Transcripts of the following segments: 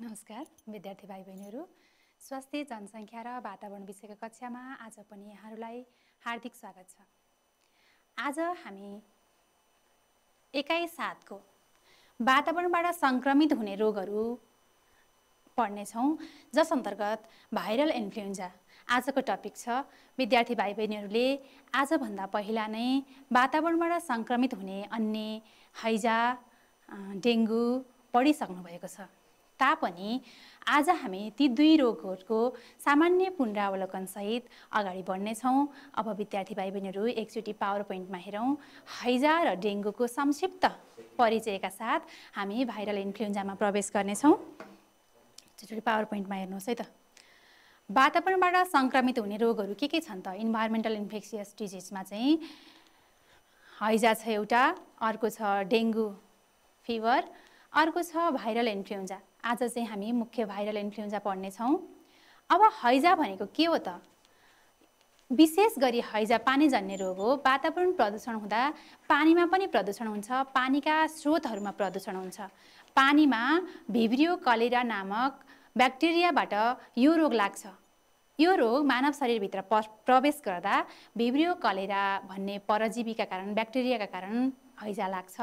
नमस्कार विद्यार्थी भाइ बहिनीहरू स्वास्थ्य जनसङ्ख्या र वातावरण विषयको कक्षामा आज पनि यहाँहरूलाई हार्दिक स्वागत छ आज हामी एकाइ सातको वातावरणबाट सङ्क्रमित हुने रोगहरू पढ्नेछौँ जस अन्तर्गत भाइरल इन्फ्लुएन्जा आजको टपिक छ विद्यार्थी भाइ बहिनीहरूले आजभन्दा पहिला नै वातावरणबाट सङ्क्रमित हुने अन्य हैजा डेङ्गु पढिसक्नु भएको छ तापनि आज हामी ती दुई रोगहरूको सामान्य पुनरावलोकनसहित अगाडि बढ्नेछौँ अब विद्यार्थी भाइ बहिनीहरू एकचोटि पावर पोइन्टमा हेरौँ हैजा र डेङ्गुको संक्षिप्त परिचयका साथ हामी भाइरल इन्फ्लुएन्जामा प्रवेश गर्नेछौँ एकचोटि पावर पोइन्टमा हेर्नुहोस् है त वातावरणबाट सङ्क्रमित हुने रोगहरू के के छन् त इन्भाइरोमेन्टल इन्फेक्सियस डिजिजमा चाहिँ हैजा छ एउटा अर्को छ डेङ्गु फिभर अर्को छ भाइरल इन्फ्लुएन्जा आज चाहिँ हामी मुख्य भाइरल इन्फ्लुएन्जा पढ्नेछौँ अब हैजा भनेको के हो त विशेष गरी हैजा पानी जन्ने रोग हो वातावरण प्रदूषण हुँदा पानीमा पनि प्रदूषण हुन्छ पानीका स्रोतहरूमा प्रदूषण हुन्छ पानीमा भिब्रियो कलेरा नामक ब्याक्टेरियाबाट यो रोग लाग्छ यो रोग मानव शरीरभित्र प प्रवेश गर्दा भिब्रियो कलेरा भन्ने परजीवीका कारण ब्याक्टेरियाका कारण हैजा लाग्छ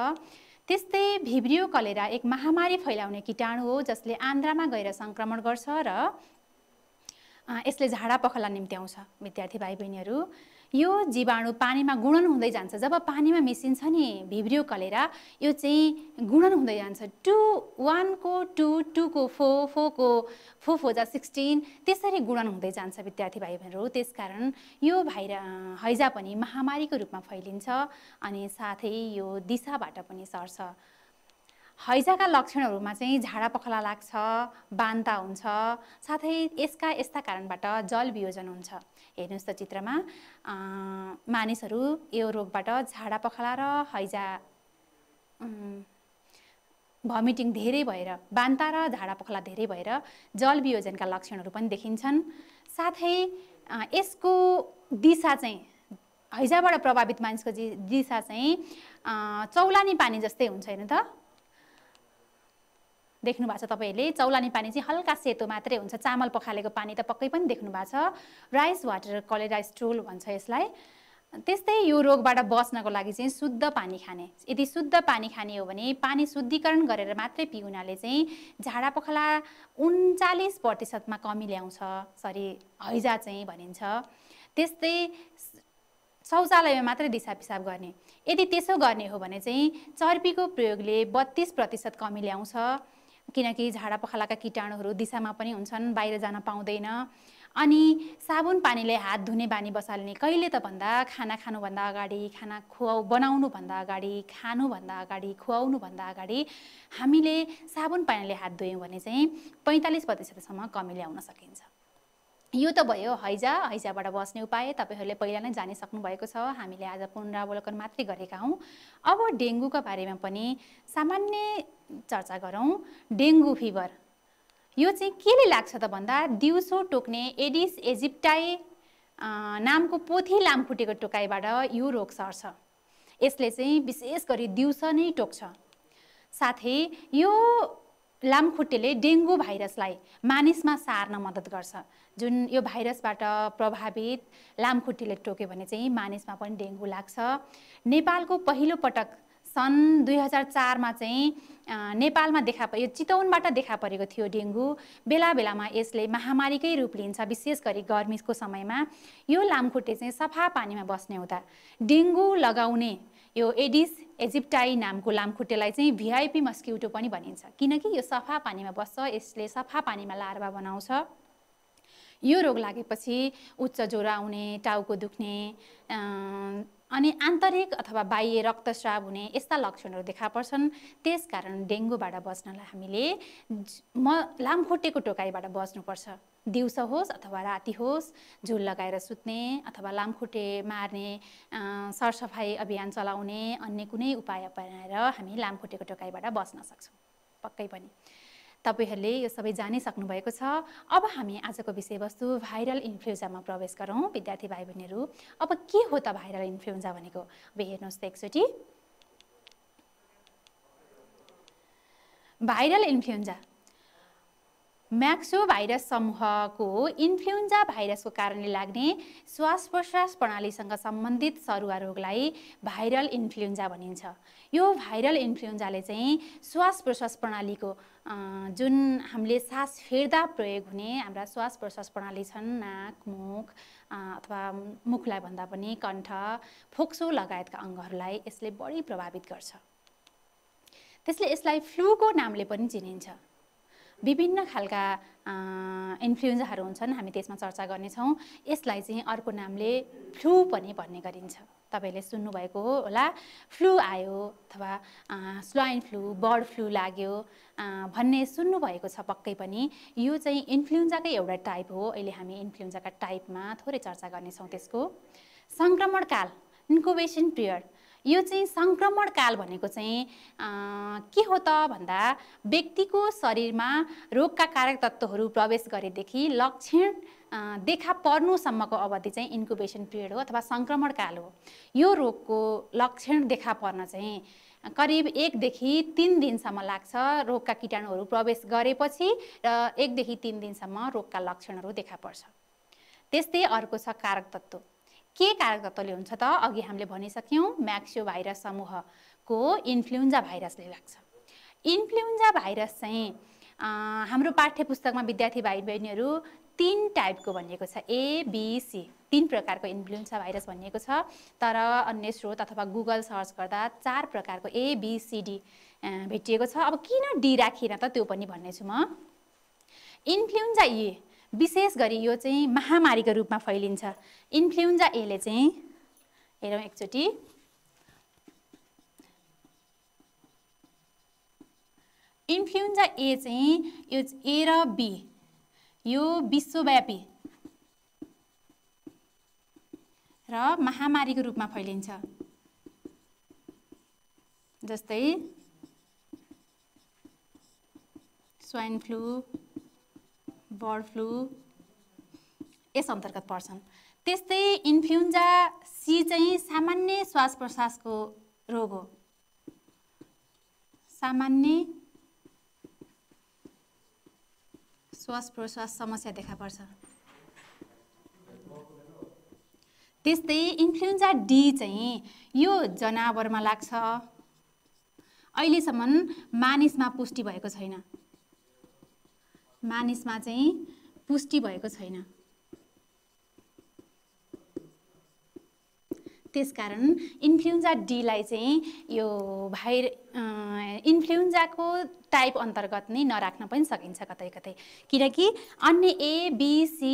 त्यस्तै भिब्रियो कलेरा एक महामारी फैलाउने किटाणु हो जसले आन्द्रामा गएर सङ्क्रमण गर्छ र यसले झाडा पखला निम्त्याउँछ विद्यार्थी भाइ बहिनीहरू यो जीवाणु पानीमा गुणन हुँदै जान्छ जब पानीमा मिसिन्छ नि भिब्रियो कलेरा यो चाहिँ गुणन हुँदै जान्छ टु वानको टु टूको फो फोको फो जा सिक्सटिन त्यसरी गुणन हुँदै जान्छ विद्यार्थी भाइ बहिनीहरू कारण यो भाइरा हैजा पनि महामारीको रूपमा फैलिन्छ अनि साथै यो दिशाबाट पनि सर्छ हैजाका लक्षणहरूमा चाहिँ झाडा पखला लाग्छ बान्ता हुन्छ साथै यसका यस्ता कारणबाट जल वियोजन हुन्छ हेर्नुहोस् त चित्रमा मानिसहरू यो रोगबाट झाडा पखला र हैजा भमिटिङ धेरै भएर बान्ता र झाडा पखला धेरै भएर जल वियोजनका लक्षणहरू पनि देखिन्छन् साथै यसको दिशा चाहिँ हैजाबाट प्रभावित मानिसको दिशा चाहिँ चौलानी पानी जस्तै हुन्छ होइन त देख्नु भएको छ तपाईँहरूले चौलानी पानी चाहिँ हल्का सेतो मात्रै हुन्छ चामल पखालेको पानी त पक्कै पनि देख्नु भएको छ राइस वाटर कलेरा स्टोल भन्छ यसलाई त्यस्तै यो रोगबाट बच्नको लागि चाहिँ शुद्ध पानी खाने यदि शुद्ध पानी खाने हो भने पानी शुद्धिकरण गरेर मात्रै पिउनाले चाहिँ झाडा पखाला उन्चालिस प्रतिशतमा कमी ल्याउँछ सरी हैजा चाहिँ भनिन्छ त्यस्तै शौचालयमा मात्रै दिसा पिसाब गर्ने यदि त्यसो गर्ने हो भने चाहिँ चर्पीको प्रयोगले बत्तिस प्रतिशत कमी ल्याउँछ किनकि झाडा पखालाका किटाणुहरू दिशामा पनि हुन्छन् बाहिर जान पाउँदैन अनि साबुन पानीले हात धुने बानी बसाल्ने कहिले त भन्दा खाना खानुभन्दा अगाडि खाना खुवाउ बनाउनुभन्दा अगाडि खानुभन्दा अगाडि खुवाउनुभन्दा अगाडि हामीले साबुन पानीले हात धोयौँ भने चाहिँ पैँतालिस प्रतिशतसम्म कमी ल्याउन सकिन्छ यो त भयो हैजा हैजाबाट बस्ने उपाय तपाईँहरूले पहिला नै जानिसक्नु भएको छ हामीले आज पुनरावलोकन मात्रै गरेका हौँ अब डेङ्गुका बारेमा पनि सामान्य चर्चा गरौँ डेङ्गु फिभर यो चाहिँ केले लाग्छ त भन्दा दिउँसो टोक्ने एडिस एजिप्टाई नामको पोथी लामखुट्टेको टोकाइबाट यो रोग सर्छ यसले चाहिँ विशेष गरी दिउँसो नै टोक्छ साथै यो लामखुट्टेले डेङ्गु भाइरसलाई मानिसमा सार्न मद्दत गर्छ जुन यो भाइरसबाट प्रभावित लामखुट्टीले टोक्यो भने चाहिँ मानिसमा पनि डेङ्गु लाग्छ नेपालको पहिलो पटक सन् दुई हजार चारमा चाहिँ नेपालमा देखा यो चितवनबाट देखा परेको थियो डेङ्गु बेला बेलामा यसले महामारीकै रूप लिन्छ विशेष गरी गर्मीको समयमा यो लामखुट्टे चाहिँ सफा पानीमा बस्ने हुँदा डेङ्गु लगाउने यो एडिस एजिप्टाई नामको लामखुट्टेलाई चाहिँ भिआइपी मस्क्युटो पनि भनिन्छ किनकि यो सफा पानीमा बस्छ यसले सफा पानीमा लार्वा बनाउँछ यो रोग लागेपछि उच्च ज्वरो आउने टाउको दुख्ने अनि आन्तरिक अथवा बाह्य रक्तस्राव हुने यस्ता लक्षणहरू देखा पर्छन् त्यस कारण डेङ्गुबाट बच्नलाई हामीले म लामखुट्टेको टोकाइबाट बस्नुपर्छ दिउँसो होस् अथवा राति होस् झुल लगाएर सुत्ने अथवा लामखुट्टे मार्ने सरसफाइ अभियान चलाउने अन्य कुनै उपाय अपनाएर हामी लामखुट्टेको टोकाइबाट बस्न सक्छौँ पक्कै पनि तपाईँहरूले यो सबै जानिसक्नु भएको छ अब हामी आजको विषयवस्तु भाइरल इन्फ्लुएन्जामा प्रवेश गरौँ विद्यार्थी भाइ बहिनीहरू अब के हो त भाइरल इन्फ्लुएन्जा भनेको अब हेर्नुहोस् त एकचोटि भाइरल इन्फ्लुएन्जा म्याक्सो भाइरस समूहको इन्फ्लुएन्जा भाइरसको कारणले लाग्ने श्वास प्रश्वास प्रणालीसँग सम्बन्धित सरुवा रोगलाई भाइरल इन्फ्लुएन्जा भनिन्छ यो भाइरल इन्फ्लुएन्जाले चाहिँ श्वास प्रश्वास प्रणालीको जुन हामीले सास फेर्दा प्रयोग हुने हाम्रा श्वास प्रश्वास प्रणाली छन् नाक मुख अथवा मुखलाई भन्दा पनि कण्ठ फोक्सो लगायतका अङ्गहरूलाई यसले बढी प्रभावित गर्छ त्यसले यसलाई फ्लूको नामले पनि चिनिन्छ विभिन्न खालका इन्फ्लुएन्जाहरू हुन्छन् हामी त्यसमा चर्चा गर्नेछौँ यसलाई चाहिँ अर्को नामले फ्लू पनि भन्ने गरिन्छ तपाईँले सुन्नुभएको होला फ्लू आयो अथवा स्वाइन फ्लू बर्ड फ्लू लाग्यो भन्ने सुन्नुभएको छ पक्कै पनि यो चाहिँ इन्फ्लुएन्जाकै एउटा टाइप हो अहिले हामी इन्फ्लुएन्जाका टाइपमा थोरै चर्चा गर्नेछौँ त्यसको सङ्क्रमणकाल इन्कुबेसन पिरियड यो चाहिँ सङ्क्रमणकाल भनेको चाहिँ के हो त भन्दा व्यक्तिको शरीरमा रोगका कारक तत्त्वहरू प्रवेश गरेदेखि लक्षण देखा पर्नुसम्मको अवधि चाहिँ इन्कुबेसन पिरियड हो अथवा सङ्क्रमणकाल हो यो रोगको लक्षण देखा पर्न चाहिँ करिब एकदेखि तिन दिनसम्म लाग्छ रोगका किटाणुहरू प्रवेश गरेपछि र एकदेखि तिन दिनसम्म रोगका लक्षणहरू देखा पर्छ त्यस्तै अर्को छ कारक तत्त्व के कारक तत्त्वले हुन्छ त अघि हामीले भनिसक्यौँ म्याक्सियो भाइरस समूहको इन्फ्लुएन्जा भाइरसले लाग्छ इन्फ्लुएन्जा भाइरस चाहिँ हाम्रो पाठ्य पुस्तकमा विद्यार्थी भाइ बहिनीहरू तिन टाइपको भनिएको छ एबिसी तिन प्रकारको इन्फ्लुएन्सा भाइरस भनिएको छ तर अन्य स्रोत अथवा गुगल सर्च गर्दा चार प्रकारको एबिसिडी भेटिएको छ अब किन डी राखिएन त त्यो पनि भन्नेछु म इन्फ्लुएन्जा ए e, विशेष गरी यो चाहिँ महामारीको रूपमा फैलिन्छ इन्फ्लुएन्जा एले e चाहिँ हेरौँ एकचोटि इन्फ्लुएन्जा ए e चाहिँ यो ए र बी यो विश्वव्यापी र महामारीको रूपमा फैलिन्छ जस्तै स्वाइन फ्लू बर्ड फ्लू यस अन्तर्गत पर्छन् त्यस्तै इन्फ्लुन्जा सी चाहिँ सामान्य श्वास प्रश्वासको रोग हो सामान्य श्वास प्रश्वास समस्या देखा पर्छ त्यस्तै इन्फ्लुएन्जा डी चाहिँ यो जनावरमा लाग्छ अहिलेसम्म मानिसमा पुष्टि भएको छैन मानिसमा चाहिँ पुष्टि भएको छैन त्यस कारण इन्फ्लुएन्जा डीलाई चाहिँ यो भाइर इन्फ्लुएन्जाको टाइप अन्तर्गत नै नराख्न पनि सकिन्छ कतै कतै किनकि अन्य ए बी सी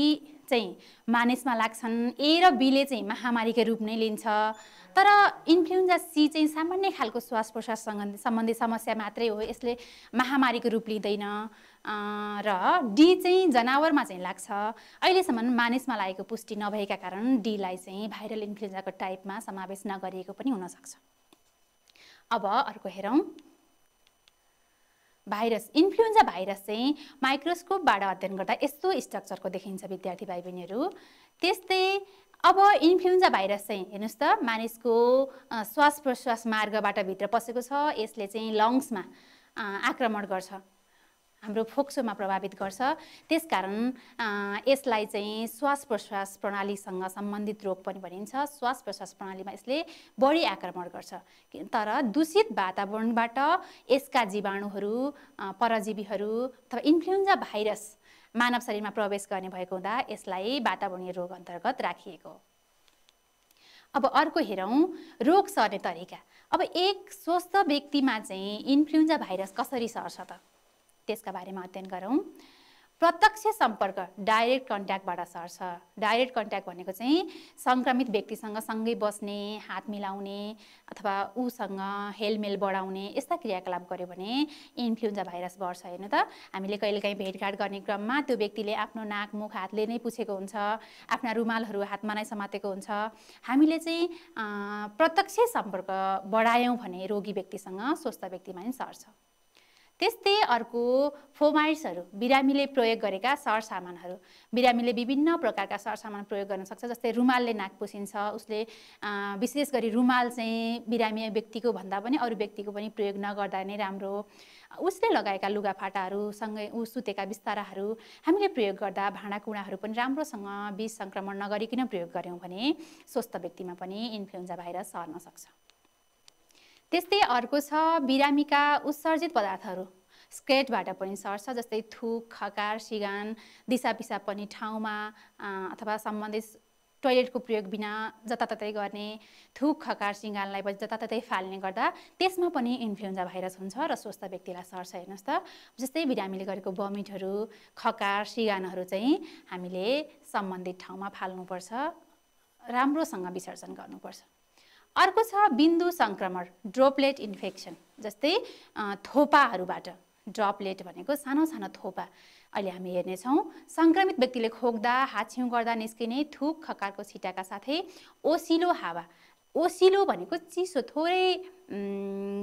चाहिँ मानिसमा लाग्छन् ए र बीले चाहिँ महामारीको रूप नै लिन्छ तर इन्फ्लुएन्जा सी चाहिँ सामान्य खालको श्वास प्रश्वाससँग सम्बन्धी समस्या मात्रै हो यसले महामारीको रूप लिँदैन र डी चाहिँ जनावरमा चाहिँ लाग्छ अहिलेसम्म मानिसमा लागेको पुष्टि नभएका कारण डीलाई चाहिँ भाइरल इन्फ्लुएन्जाको टाइपमा समावेश नगरिएको पनि हुनसक्छ अब अर्को हेरौँ भाइरस इन्फ्लुएन्जा भाइरस चाहिँ माइक्रोस्कोपबाट अध्ययन गर्दा यस्तो स्ट्रक्चरको देखिन्छ विद्यार्थी भाइ बहिनीहरू त्यस्तै अब इन्फ्लुएन्जा भाइरस चाहिँ हेर्नुहोस् त मानिसको श्वास प्रश्वास मार्गबाट भित्र पसेको छ यसले चाहिँ लङ्समा आक्रमण गर्छ हाम्रो फोक्सोमा प्रभावित गर्छ त्यसकारण यसलाई चाहिँ श्वास प्रश्वास प्रणालीसँग सम्बन्धित रोग पनि भनिन्छ श्वास प्रश्वास प्रणालीमा यसले बढी आक्रमण गर्छ तर दूषित वातावरणबाट यसका जीवाणुहरू परजीवीहरू अथवा इन्फ्लुएन्जा भाइरस मानव शरीरमा प्रवेश गर्ने भएको हुँदा यसलाई वातावरणीय रोग अन्तर्गत राखिएको अब अर्को हेरौँ रोग सर्ने तरिका अब एक स्वस्थ व्यक्तिमा चाहिँ इन्फ्लुएन्जा भाइरस कसरी सर्छ त त्यसका बारेमा अध्ययन गरौँ प्रत्यक्ष सम्पर्क डाइरेक्ट कन्ट्याक्टबाट सर्छ डाइरेक्ट कन्ट्याक्ट भनेको चाहिँ सङ्क्रमित व्यक्तिसँग सँगै बस्ने हात मिलाउने अथवा ऊसँग हेलमेल बढाउने यस्ता क्रियाकलाप गऱ्यो भने इन्फ्लुएन्जा भाइरस बढ्छ होइन त हामीले कहिलेकाहीँ भेटघाट गर्ने क्रममा त्यो व्यक्तिले आफ्नो नाक मुख हातले नै पुछेको हुन्छ आफ्ना रुमालहरू हातमा नै समातेको हुन्छ हामीले चाहिँ प्रत्यक्ष सम्पर्क बढायौँ भने रोगी व्यक्तिसँग स्वस्थ व्यक्तिमा नै सर्छ त्यस्तै अर्को फोमाइट्सहरू बिरामीले प्रयोग गरेका सरसामानहरू बिरामीले विभिन्न प्रकारका सरसामान प्रयोग गर्न सक्छ जस्तै रुमालले नाक पोसिन्छ उसले विशेष गरी रुमाल चाहिँ बिरामी व्यक्तिको भन्दा पनि अरू व्यक्तिको पनि प्रयोग नगर्दा नै राम्रो उसले लगाएका लुगाफाटाहरू सँगै ऊ सुतेका बिस्ताराहरू हामीले प्रयोग गर्दा भाँडाकुँडाहरू पनि राम्रोसँग बिज सङ्क्रमण नगरिकन प्रयोग गऱ्यौँ भने स्वस्थ व्यक्तिमा पनि इन्फ्लुएन्जा भाइरस सर्न सक्छ त्यस्तै अर्को छ बिरामीका उत्सर्जित पदार्थहरू स्केटबाट पनि सर्छ जस्तै थुक खकार सिगान दिसा पिसाब पनि ठाउँमा अथवा सम्बन्धित टोइलेटको प्रयोग बिना जताततै गर्ने थुक खकार सिँगानलाई पनि जताततै फाल्ने गर्दा त्यसमा पनि इन्फ्लुएन्जा भाइरस हुन्छ र स्वस्थ व्यक्तिलाई सर्छ हेर्नुहोस् त जस्तै बिरामीले गरेको बमिटहरू खकार सिगानहरू चाहिँ हामीले सम्बन्धित ठाउँमा फाल्नुपर्छ राम्रोसँग विसर्जन गर्नुपर्छ अर्को छ बिन्दु सङ्क्रमण ड्रोपलेट इन्फेक्सन जस्तै थोपाहरूबाट ड्रपलेट भनेको सानो सानो थोपा अहिले हामी हेर्नेछौँ सङ्क्रमित व्यक्तिले खोक्दा हाछ्यौँ गर्दा निस्किने थुक खकारको छिटाका साथै ओसिलो हावा ओसिलो भनेको चिसो थोरै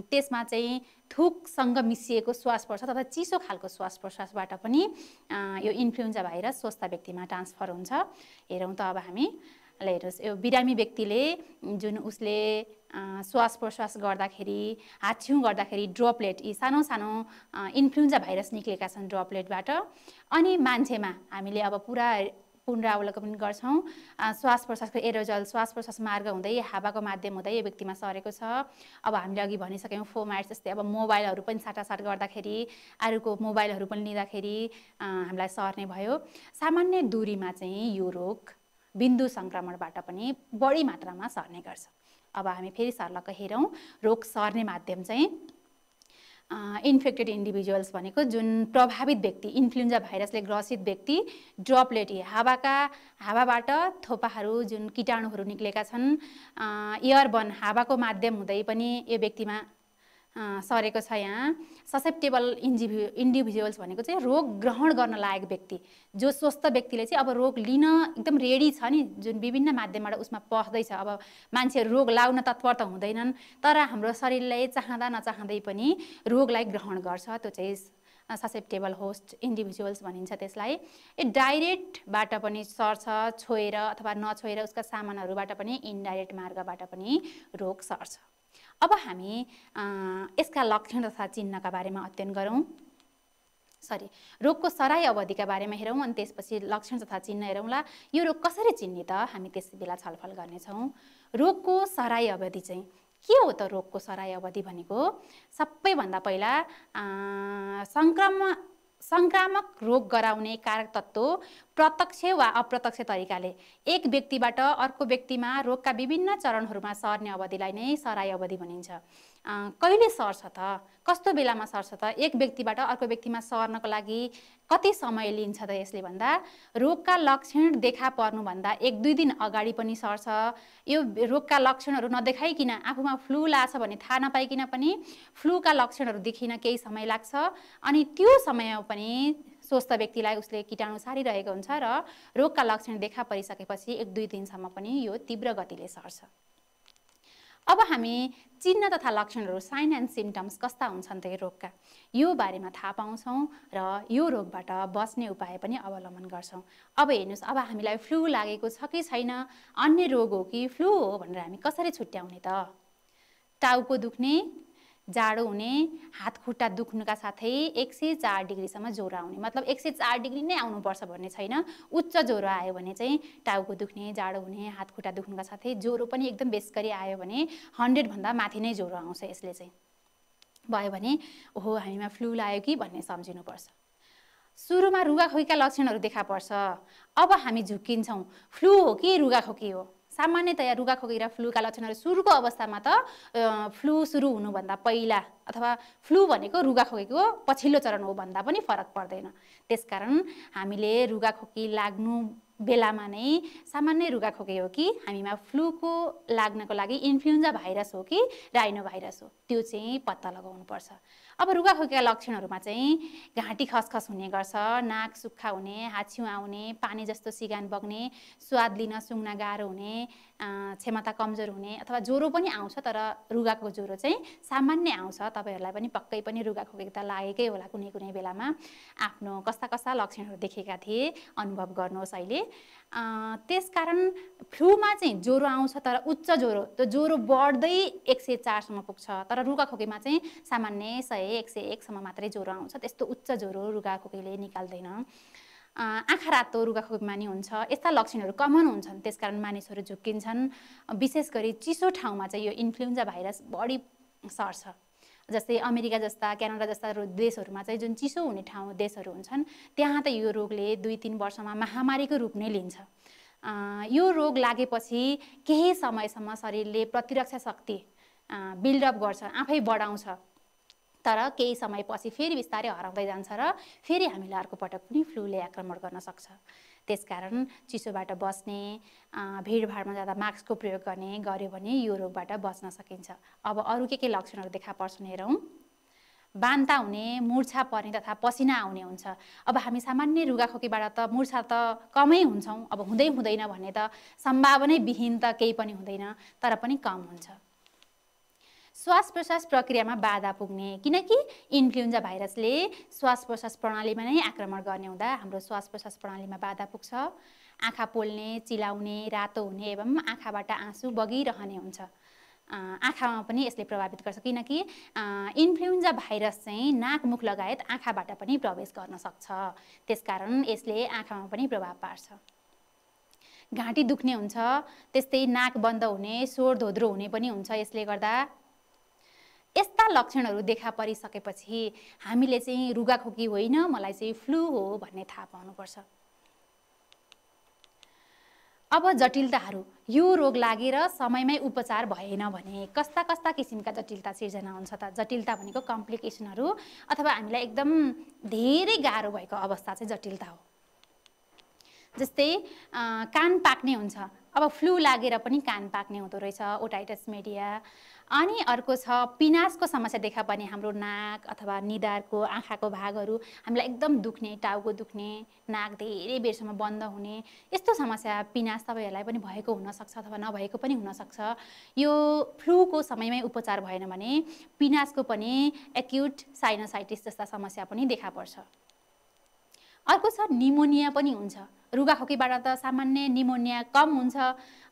त्यसमा चाहिँ थुकसँग मिसिएको श्वास पर्छ तथा चिसो खालको श्वास प्रश्वासबाट पनि यो इन्फ्लुएन्जा भाइरस स्वस्थ व्यक्तिमा ट्रान्सफर हुन्छ हेरौँ त अब हामी ल हेर्नुहोस् यो बिरामी व्यक्तिले जुन उसले श्वास प्रश्वास गर्दाखेरि हातछ्यौँ गर्दाखेरि ड्रपलेट यी सानो सानो इन्फ्लुएन्जा भाइरस निक्लेका छन् ड्रपलेटबाट अनि मान्छेमा हामीले अब पुरा पुनरावलोकन गर्छौँ श्वास प्रश्वासको एरोजल श्वास प्रश्वास मार्ग हुँदै हावाको माध्यम हुँदै यो व्यक्तिमा सरेको छ अब हामीले अघि भनिसक्यौँ फोमाइट जस्तै अब मोबाइलहरू पनि साटासाट गर्दाखेरि अरूको मोबाइलहरू पनि लिँदाखेरि हामीलाई सर्ने भयो सामान्य दुरीमा चाहिँ यो रोग बिन्दु सङ्क्रमणबाट पनि बढी मात्रामा सर्ने गर्छ अब हामी फेरि सर्लक हेरौँ रोग सर्ने माध्यम चाहिँ इन्फेक्टेड इन्डिभिजुअल्स भनेको जुन प्रभावित व्यक्ति इन्फ्लुएन्जा भाइरसले ग्रसित व्यक्ति ड्रपलेट हावाका हावाबाट थोपाहरू जुन किटाणुहरू निक्लेका छन् इयरबन हावाको माध्यम हुँदै पनि यो व्यक्तिमा सरेको छ यहाँ ससेप्टेबल इन्डिभि इन्डिभिजुअल्स भनेको चाहिँ रोग ग्रहण गर्न लायक व्यक्ति जो स्वस्थ व्यक्तिले चाहिँ अब रोग लिन एकदम रेडी छ नि जुन विभिन्न माध्यमबाट उसमा पस्दैछ अब मान्छेहरू रोग लाउन तत्पर त हुँदैनन् तर हाम्रो शरीरले चाहँदा नचाहँदै पनि रोगलाई ग्रहण गर्छ त्यो चाहिँ ससेप्टेबल होस्ट इन्डिभिजुअल्स भनिन्छ त्यसलाई ए डाइरेक्टबाट पनि सर्छ छोएर अथवा नछोएर उसका सामानहरूबाट पनि इन्डाइरेक्ट मार्गबाट पनि रोग सर्छ अब हामी यसका लक्षण तथा चिन्हका बारेमा अध्ययन गरौँ सरी रोगको सराय अवधिका बारेमा हेरौँ अनि त्यसपछि लक्षण तथा चिन्ह हेरौँला यो रोग कसरी चिन्ने त हामी त्यस बेला छलफल गर्नेछौँ रोगको सराय अवधि चाहिँ के हो त रोगको सराय अवधि भनेको सबैभन्दा पहिला सङ्क्रमण सङ्क्रामक रोग गराउने कारक तत्त्व प्रत्यक्ष वा अप्रत्यक्ष तरिकाले एक व्यक्तिबाट अर्को व्यक्तिमा रोगका विभिन्न चरणहरूमा सर्ने अवधिलाई नै सराय अवधि भनिन्छ कहिले सर्छ त कस्तो बेलामा सर्छ त एक व्यक्तिबाट अर्को व्यक्तिमा सर्नको लागि कति समय लिन्छ त यसले भन्दा रोगका लक्षण देखा पर्नुभन्दा एक दुई दिन अगाडि पनि सर्छ यो रोगका लक्षणहरू नदेखाइकन आफूमा फ्लू लाछ भने थाहा नपाइकन पनि फ्लूका लक्षणहरू देखिन केही समय लाग्छ अनि त्यो समयमा पनि स्वस्थ व्यक्तिलाई उसले किटाणु सारिरहेको हुन्छ र रोगका लक्षण देखा परिसकेपछि एक दुई दिनसम्म पनि यो तीव्र गतिले सर्छ अब हामी चिन्ह तथा लक्षणहरू साइन एन्ड सिम्टम्स कस्ता हुन्छन् त्यही रोगका यो बारेमा थाहा पाउँछौँ र यो रोगबाट बच्ने उपाय पनि अवलम्बन गर्छौँ अब हेर्नुहोस् अब हामीलाई फ्लू लागेको छ कि छैन अन्य रोग हो कि फ्लू हो भनेर हामी कसरी छुट्याउने त टाउको दुख्ने जाडो हुने हात खुट्टा दुख्नुका साथै एक सय चार डिग्रीसम्म ज्वरो आउने मतलब एक सय चार डिग्री नै आउनुपर्छ भन्ने छैन उच्च ज्वरो आयो भने चाहिँ टाउको दुख्ने जाडो हुने हात खुट्टा दुख्नुका साथै ज्वरो पनि एकदम बेस गरी आयो भने हन्ड्रेडभन्दा माथि नै ज्वरो आउँछ यसले चाहिँ भयो भने ओहो हामीमा फ्लू लाग्यो कि भन्ने सम्झिनुपर्छ सुरुमा रुगाखोकीका लक्षणहरू देखा पर्छ अब हामी झुक्किन्छौँ फ्लू हो कि रुगाखोकी हो सामान्यतया रुगाखोकी र फ्लूका लक्षणहरू सुरुको अवस्थामा त फ्लू सुरु हुनुभन्दा पहिला अथवा फ्लू भनेको खोकेको पछिल्लो चरण हो भन्दा पनि फरक पर्दैन त्यसकारण हामीले खोकी लाग्नु बेलामा नै सामान्य रुगाखोकी हो कि हामीमा फ्लूको लाग्नको लागि इन्फ्लुएन्जा भाइरस हो कि राइनो भाइरस हो त्यो चाहिँ पत्ता लगाउनुपर्छ अब खोकेका लक्षणहरूमा चाहिँ घाँटी खसखस हुने गर्छ नाक सुक्खा हुने हाछिउ आउने पानी जस्तो सिगान बग्ने स्वाद लिन सुँग्न गाह्रो हुने क्षमता कमजोर हुने अथवा ज्वरो पनि आउँछ तर रुगाको ज्वरो चाहिँ सामान्य आउँछ तपाईँहरूलाई पनि पक्कै पनि रुगाखोकी त लागेकै होला कुनै कुनै बेलामा आफ्नो कस्ता कस्ता लक्षणहरू देखेका थिए अनुभव गर्नुहोस् अहिले त्यसकारण फ्लूमा चाहिँ ज्वरो आउँछ तर उच्च ज्वरो त्यो ज्वरो बढ्दै एक सय चारसम्म पुग्छ तर रुगाखोकीमा चाहिँ सामान्य सय एक सय एकसम्म मात्रै ज्वरो आउँछ त्यस्तो उच्च ज्वरो रुगाखोकीले निकाल्दैन आँखा रातो रुगाखोकीमा नि हुन्छ यस्ता लक्षणहरू कमन हुन्छन् त्यस कारण मानिसहरू झुक्किन्छन् विशेष गरी चिसो ठाउँमा चाहिँ यो इन्फ्लुएन्जा भाइरस बढी सर्छ जस्तै अमेरिका जस्ता क्यानाडा जस्ता देशहरूमा चाहिँ जुन चिसो हुने ठाउँ देशहरू हुन्छन् त्यहाँ त यो रोगले दुई तिन वर्षमा महामारीको रूप नै लिन्छ यो रोग लागेपछि केही समयसम्म शरीरले प्रतिरक्षा शक्ति बिल्डअप गर्छ आफै बढाउँछ तर केही समयपछि फेरि बिस्तारै हराउँदै जान्छ र फेरि हामीलाई अर्को पटक पनि फ्लूले आक्रमण गर्न सक्छ त्यसकारण चिसोबाट बस्ने भिडभाडमा जाँदा मास्कको प्रयोग गर्ने गर्यो भने यो रोगबाट बच्न सकिन्छ अब अरू के के लक्षणहरू देखा पर्छन् हेरौँ बान्ता हुने मुर्छा पर्ने तथा पसिना आउने हुन्छ अब हामी सामान्य रुगाखोकीबाट त मुर्छा त कमै हुन्छौँ अब हुँदै हुँदैन भने त सम्भावनै विहीन त केही पनि हुँदैन तर पनि कम हुन्छ श्वास प्रश्वास प्रक्रियामा बाधा पुग्ने किनकि इन्फ्लुएन्जा भाइरसले श्वास प्रश्वास प्रणालीमा नै आक्रमण गर्ने हुँदा हाम्रो श्वास प्रश्वास प्रणालीमा बाधा पुग्छ आँखा पोल्ने चिलाउने रातो हुने एवं आँखाबाट आँसु बगिरहने हुन्छ आँखामा पनि यसले प्रभावित गर्छ किनकि इन्फ्लुएन्जा भाइरस चाहिँ नाक मुख लगायत आँखाबाट पनि प्रवेश गर्न सक्छ त्यसकारण यसले आँखामा पनि प्रभाव पार्छ घाँटी दुख्ने हुन्छ त्यस्तै नाक बन्द हुने स्वर धोद्रो हुने पनि हुन्छ यसले गर्दा यस्ता लक्षणहरू देखा परिसकेपछि हामीले चाहिँ रुगाखोकी होइन मलाई चाहिँ फ्लू हो भन्ने थाहा पाउनुपर्छ अब जटिलताहरू यो रोग लागेर समयमै उपचार भएन भने कस्ता कस्ता किसिमका जटिलता सिर्जना हुन्छ त जटिलता भनेको कम्प्लिकेसनहरू अथवा हामीलाई एकदम धेरै गाह्रो भएको अवस्था चाहिँ जटिलता हो जस्तै कान पाक्ने हुन्छ अब फ्लू लागेर पनि कान पाक्ने हुँदो रहेछ ओटाइटस मेडिया अनि अर्को छ पिनासको समस्या देखा पर्ने हाम्रो नाक अथवा निधारको आँखाको भागहरू हामीलाई एकदम दुख्ने टाउको दुख्ने नाक धेरै बेरसम्म बन्द हुने यस्तो समस्या पिनास तपाईँहरूलाई पनि भएको हुनसक्छ अथवा नभएको पनि हुनसक्छ यो फ्लूको समयमै उपचार भएन भने पिनासको पनि एक्युट साइनोसाइटिस जस्ता समस्या पनि देखा पर्छ अर्को छ निमोनिया पनि हुन्छ रुगाखोकीबाट त सामान्य निमोनिया कम हुन्छ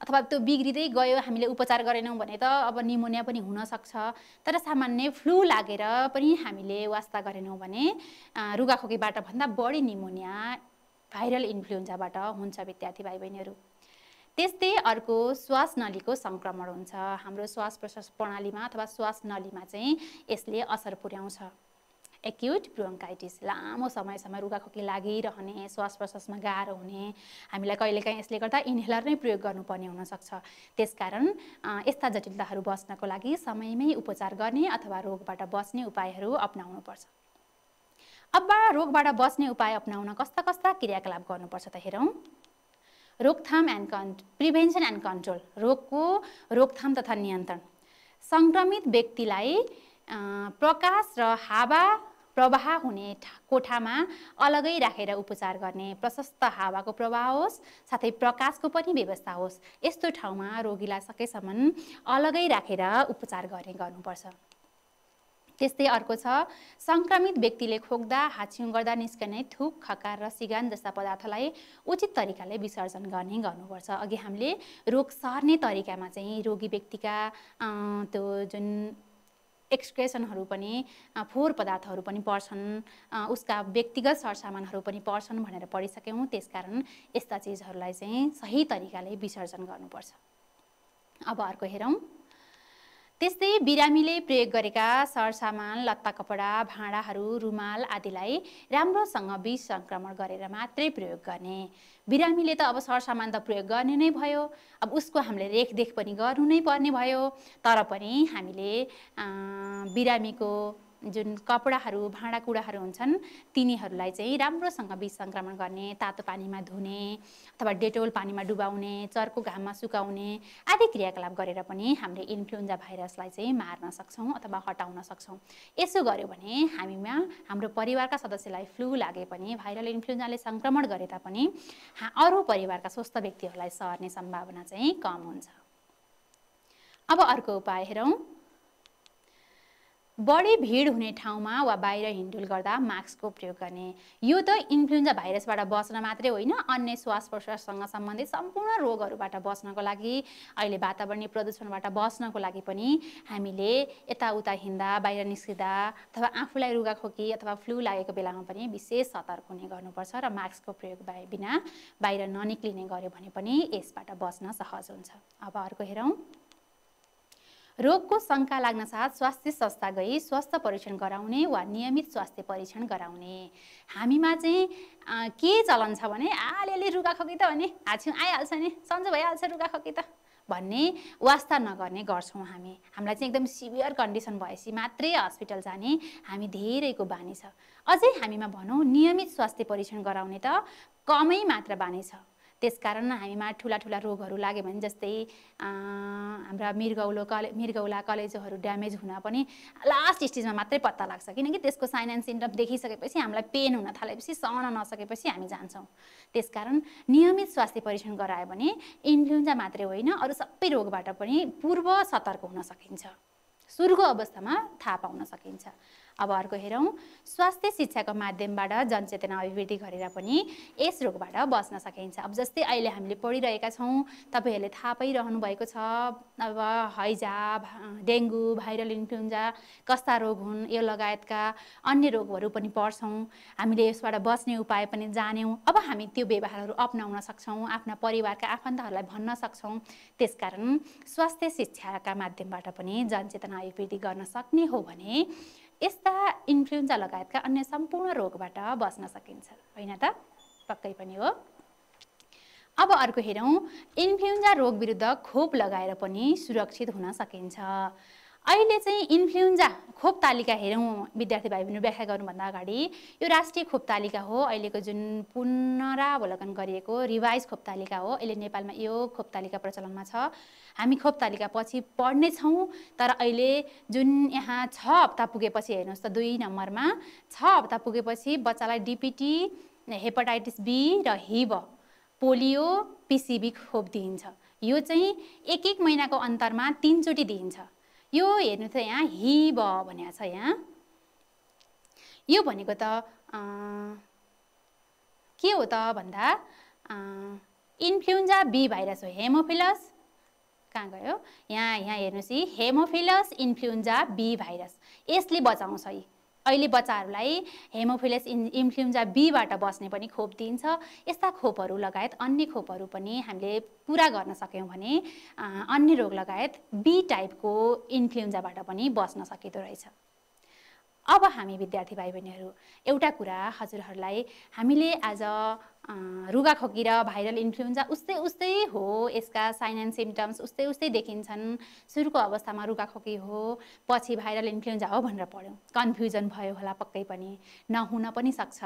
अथवा त्यो बिग्रिँदै गयो हामीले उपचार गरेनौँ भने त अब निमोनिया पनि हुनसक्छ तर सामान्य फ्लू लागेर पनि हामीले वास्ता गरेनौँ भने रुगाखोकीबाट भन्दा बढी निमोनिया भाइरल इन्फ्लुएन्जाबाट हुन्छ विद्यार्थी भाइ बहिनीहरू त्यस्तै अर्को श्वास नलीको सङ्क्रमण हुन्छ हाम्रो श्वास प्रश्वास प्रणालीमा अथवा श्वास नलीमा चाहिँ यसले असर पुर्याउँछ एक्युट ब्रोङ्काइटिस लामो समयसम्म रुगाखोकी लागिरहने श्वास प्रश्वासमा गाह्रो हुने हामीलाई कहिलेकाहीँ यसले गर्दा इन्हेलर नै प्रयोग गर्नुपर्ने हुनसक्छ त्यसकारण यस्ता जटिलताहरू बस्नको लागि समयमै उपचार गर्ने अथवा रोगबाट बस्ने उपायहरू अप्नाउनुपर्छ अब रोगबाट बस्ने उपाय अप्नाउन कस्ता कस्ता क्रियाकलाप गर्नुपर्छ त हेरौँ रोकथाम एन्ड कन् प्रिभेन्सन एन्ड कन्ट्रोल रोगको रोकथाम तथा नियन्त्रण सङ्क्रमित व्यक्तिलाई प्रकाश र हावा प्रवाह हुने कोठामा अलगै राखेर उपचार गर्ने प्रशस्त हावाको प्रवाह होस् साथै प्रकाशको पनि व्यवस्था होस् यस्तो ठाउँमा रोगीलाई सकेसम्म अलगै राखेर उपचार गर्ने गर्नुपर्छ त्यस्तै अर्को छ सङ्क्रमित व्यक्तिले खोक्दा हाछिउँ गर्दा निस्कने थुक खकार र सिगान जस्ता पदार्थलाई उचित तरिकाले विसर्जन गर्ने गर्नुपर्छ अघि हामीले रोग सर्ने तरिकामा चाहिँ रोगी व्यक्तिका त्यो जुन एक्सप्रेसनहरू पनि फोहोर पदार्थहरू पनि पर्छन् उसका व्यक्तिगत सरसामानहरू पनि पर्छन् भनेर पढिसक्यौँ त्यसकारण यस्ता चिजहरूलाई चाहिँ सही तरिकाले विसर्जन गर्नुपर्छ अब अर्को हेरौँ त्यस्तै बिरामीले प्रयोग गरेका सरसामान लत्ता कपडा भाँडाहरू रुमाल आदिलाई राम्रोसँग विष सङ्क्रमण गरेर मात्रै प्रयोग गर्ने बिरामीले त अब सरसामान त प्रयोग गर्ने नै भयो अब उसको हामीले रेखदेख पनि गर्नु नै पर्ने भयो तर पनि हामीले बिरामीको जुन कपडाहरू भाँडाकुँडाहरू हुन्छन् तिनीहरूलाई चाहिँ राम्रोसँग बिज सङ्क्रमण गर्ने तातो पानीमा धुने अथवा डेटोल पानीमा डुबाउने चर्को घाममा सुकाउने आदि क्रियाकलाप गरेर पनि हामीले इन्फ्लुएन्जा भाइरसलाई चाहिँ मार्न सक्छौँ अथवा हटाउन सक्छौँ यसो गऱ्यो भने हामीमा हाम्रो परिवारका सदस्यलाई फ्लू लागे पनि भाइरल इन्फ्लुएन्जाले सङ्क्रमण गरे तापनि अरू परिवारका स्वस्थ व्यक्तिहरूलाई सर्ने सम्भावना चाहिँ कम हुन्छ अब अर्को उपाय हेरौँ बढी भिड हुने ठाउँमा वा बाहिर हिँडुल गर्दा मास्कको प्रयोग गर्ने यो त इन्फ्लुएन्जा भाइरसबाट बच्न मात्रै होइन अन्य श्वास प्रश्वाससँग सम्बन्धित सम्पूर्ण रोगहरूबाट बस्नको लागि अहिले वातावरणीय प्रदूषणबाट बस्नको लागि पनि हामीले यताउता हिँड्दा बाहिर निस्किँदा अथवा आफूलाई रुगाखोकी अथवा फ्लू लागेको बेलामा पनि विशेष सतर्क हुने गर्नुपर्छ र मास्कको प्रयोग भए बिना बाहिर ननिक्लिने गर्यो भने पनि यसबाट बस्न सहज हुन्छ अब अर्को हेरौँ रोगको शङ्का लाग्न साथ स्वास्थ्य संस्था गई स्वास्थ्य परीक्षण गराउने वा नियमित स्वास्थ्य परीक्षण गराउने हामीमा चाहिँ के चलन छ भने आलिअलि रुगा खोकी त भने हाछ्यौँ आइहाल्छ नि सन्जो भइहाल्छ रुगा खोकी त भन्ने वास्ता नगर्ने गर्छौँ हामी हामीलाई चाहिँ एकदम सिभियर कन्डिसन भएपछि मात्रै हस्पिटल जाने हामी धेरैको बानी छ अझै हामीमा भनौँ नियमित स्वास्थ्य परीक्षण गराउने त कमै मात्र बानी छ त्यसकारण हामीमा ठुला ठुला रोगहरू लाग्यो भने जस्तै हाम्रा मृगौलो कले मृगौला कलेजोहरू ड्यामेज हुन पनि लास्ट स्टेजमा मात्रै पत्ता लाग्छ किनकि त्यसको साइन एन्ड सिन्डम देखिसकेपछि हामीलाई पेन हुन थालेपछि सहन नसकेपछि हामी जान्छौँ त्यसकारण नियमित स्वास्थ्य परीक्षण गरायो भने इन्फ्लुएन्जा मात्रै होइन अरू सबै रोगबाट पनि पूर्व सतर्क हुन सकिन्छ सुरुको अवस्थामा थाहा पाउन सकिन्छ अब अर्को हेरौँ स्वास्थ्य शिक्षाको माध्यमबाट जनचेतना अभिवृद्धि गरेर पनि यस रोगबाट बस्न सकिन्छ अब जस्तै अहिले हामीले पढिरहेका छौँ तपाईँहरूले थाहा पाइरहनु भएको छ अब हैजा डेङ्गु भाइरल इन्फ्लुएन्जा कस्ता रोग हुन् यो लगायतका अन्य रोगहरू पनि पढ्छौँ हामीले यसबाट बस्ने उपाय पनि जान्यौँ अब हामी त्यो व्यवहारहरू अप्नाउन सक्छौँ आफ्ना परिवारका आफन्तहरूलाई भन्न सक्छौँ त्यसकारण स्वास्थ्य शिक्षाका माध्यमबाट पनि जनचेतना अभिवृद्धि गर्न सक्ने हो भने यस्ता इन्फ्लुएन्जा लगायतका अन्य सम्पूर्ण रोगबाट बस्न सकिन्छ होइन त पक्कै पनि हो अब अर्को हेरौँ इन्फ्लुएन्जा रोग विरुद्ध खोप लगाएर पनि सुरक्षित हुन सकिन्छ अहिले चाहिँ इन्फ्लुएन्जा खोप तालिका हेरौँ विद्यार्थी भाइ बहिनी व्याख्या गर्नुभन्दा अगाडि यो राष्ट्रिय खोप तालिका हो अहिलेको जुन पुनरावलोकन गरिएको रिभाइज खोप तालिका हो अहिले नेपालमा यो खोप तालिका प्रचलनमा छ हामी खोप तालिका पछि पढ्नेछौँ तर अहिले जुन यहाँ छ हप्ता पुगेपछि हेर्नुहोस् त दुई नम्बरमा छ हप्ता पुगेपछि बच्चालाई डिपिटी हेपाटाइटिस बी र हिब पोलियो पिसिबी खोप दिइन्छ यो चाहिँ एक एक महिनाको अन्तरमा तिनचोटि दिइन्छ यो हेर्नु त यहाँ हि भनेको छ यहाँ यो भनेको त के हो त भन्दा इन्फ्लुएन्जा बी भाइरस हो हेमोफिलस कहाँ गयो यहाँ यहाँ हेर्नुहोस् है हेमोफिलस इन्फ्लुएन्जा बी भाइरस यसले बचाउँछ यी अहिले बच्चाहरूलाई हेमोफिलस इन् इन्फ्लुएन्जा बीबाट बस्ने पनि खोप दिइन्छ यस्ता खोपहरू लगायत अन्य खोपहरू पनि हामीले पुरा गर्न सक्यौँ भने अन्य रोग लगायत बी टाइपको इन्फ्लुएन्जाबाट पनि बस्न सकिँदो रहेछ अब हामी विद्यार्थी भाइ बहिनीहरू एउटा कुरा हजुरहरूलाई हामीले आज रुगा खोकी र भाइरल इन्फ्लुएन्जा उस्तै उस्तै हो यसका साइन एन्ड सिम्टम्स उस्तै उस्तै देखिन्छन् सुरुको अवस्थामा रुगा खोकी हो पछि भाइरल इन्फ्लुएन्जा हो भनेर पढ्यौँ कन्फ्युजन भयो होला पक्कै पनि नहुन पनि सक्छ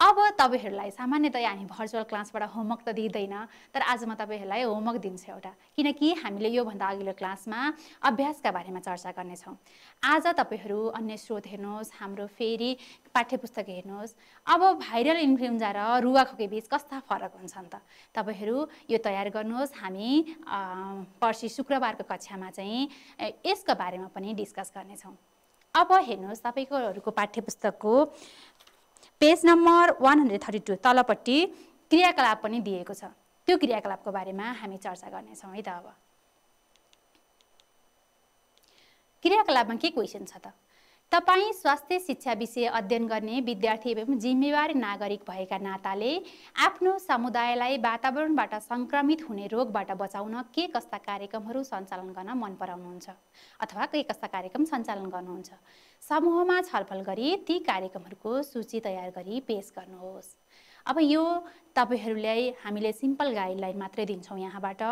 अब तपाईँहरूलाई सामान्यतया हामी भर्चुअल क्लासबाट होमवर्क त दिँदैन तर आज म तपाईँहरूलाई होमवर्क दिन्छु एउटा किनकि हामीले योभन्दा अघिल्लो क्लासमा अभ्यासका बारेमा चर्चा गर्नेछौँ आज तपाईँहरू अन्य स्रोत हेर्नुहोस् हाम्रो फेरि पाठ्य पुस्तक हेर्नुहोस् अब भाइरल इन्फ्लुएन्जा र रुवा बिच कस्ता फरक हुन्छन् त तपाईँहरू यो तयार गर्नुहोस् हामी पर्सि शुक्रबारको कक्षामा चाहिँ यसको बारेमा पनि डिस्कस गर्नेछौँ अब हेर्नुहोस् तपाईँकोहरूको पाठ्य पुस्तकको page number one hundred thirty two तलपट्टि क्रियाकलाप पनि दिएको छ त्यो क्रियाकलापको बारेमा हामी चर्चा गर्नेछौँ है त अब क्रियाकलापमा के क्वेसन छ त तपाईँ स्वास्थ्य शिक्षा विषय अध्ययन गर्ने विद्यार्थी एवं जिम्मेवार नागरिक भएका नाताले आफ्नो समुदायलाई वातावरणबाट सङ्क्रमित हुने रोगबाट बचाउन के कस्ता कार्यक्रमहरू सञ्चालन गर्न मन पराउनुहुन्छ अथवा के कस्ता कार्यक्रम सञ्चालन गर्नुहुन्छ समूहमा छलफल गरी ती कार्यक्रमहरूको सूची तयार गरी पेस गर्नुहोस् अब यो तपाईँहरूलाई हामीले सिम्पल गाइडलाइन मात्रै दिन्छौँ यहाँबाट